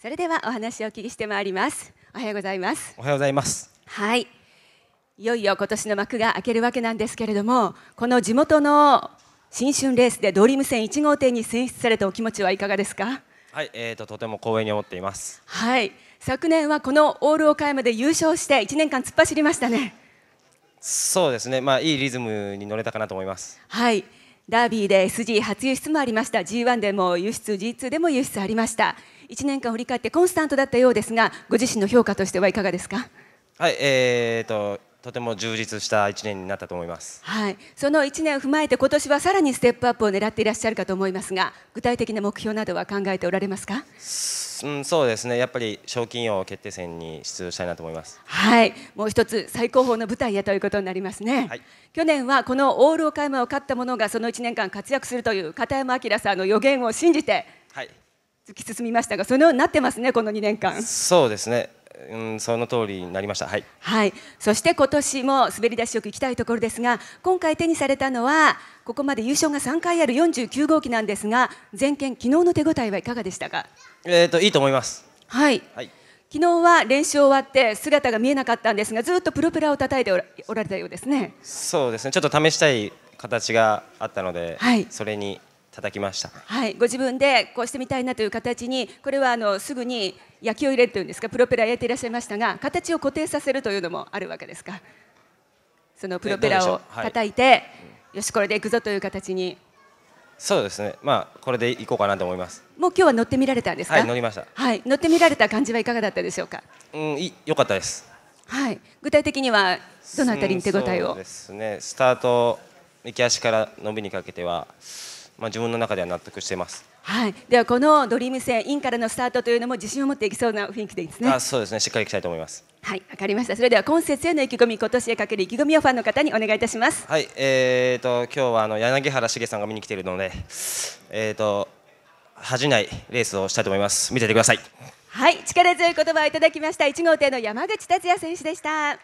それではお話をお聞きしてまいりますおはようございますおはようございますはいいよいよ今年の幕が開けるわけなんですけれどもこの地元の新春レースでドリーム戦1号艇に選出されたお気持ちはいかがですかはい、えーと、ととても光栄に思っていますはい昨年はこのオール岡山で優勝して1年間突っ走りましたねそうですねまあいいリズムに乗れたかなと思いますはいダービーで SG 初輸出もありました G1 でも輸出 G2 でも輸出ありました1年間振り返ってコンスタントだったようですがご自身の評価としてはいかがですかはいえーと、ととても充実した1年になったと思います、はい、その1年を踏まえて今年はさらにステップアップを狙っていらっしゃるかと思いますが具体的な目標などは考えておられますかうん、そうですねやっぱり賞金王決定戦に出場したいなと思いますはいもう一つ最高峰の舞台へということになりますね、はい、去年はこのオール岡山を勝った者がその1年間活躍するという片山明さんの予言を信じて、はい、突き進みましたが、そのようになってますね、この2年間。そうですね。うん、その通りになりました。はい。はい。そして今年も滑り出しよく行きたいところですが、今回手にされたのはここまで優勝が3回ある49号機なんですが、全県、昨日の手応えはいかがでしたか。えっ、ー、といいと思います。はい。はい。昨日は練習終わって姿が見えなかったんですが、ずっとプロペラを叩いておられたようですね。そうですね。ちょっと試したい形があったので、はい、それに叩きました。はい、ご自分でこうしてみたいなという形に、これはあのすぐに野球を入れるというんですか、プロペラ焼いていらっしゃいましたが、形を固定させるというのもあるわけですか。そのプロペラを叩いて、はい、よしこれで行くぞという形に。そうですね。まあこれで行こうかなと思います。もう今日は乗ってみられたんですか。はい、乗りました。はい、乗ってみられた感じはいかがだったでしょうか。うん、良かったです。はい、具体的にはどのあたりに手応えを。そうですね。スタート右足から伸びにかけては。まあ、自分の中では納得しています、はい、ではこのドリーム戦インからのスタートというのも自信を持っていきそうな雰囲気でいいですねあそうですねしっかりいきたいと思いますはいわかりましたそれでは今節への意気込み今年へかける意気込みをファンの方にお願いいたしますはいえーと、今日はあの柳原茂さんが見に来ているのでえーと、と恥じないレースをしたいと思います見ててくださいはい力強い言葉をいただきました1号艇の山口達也選手でした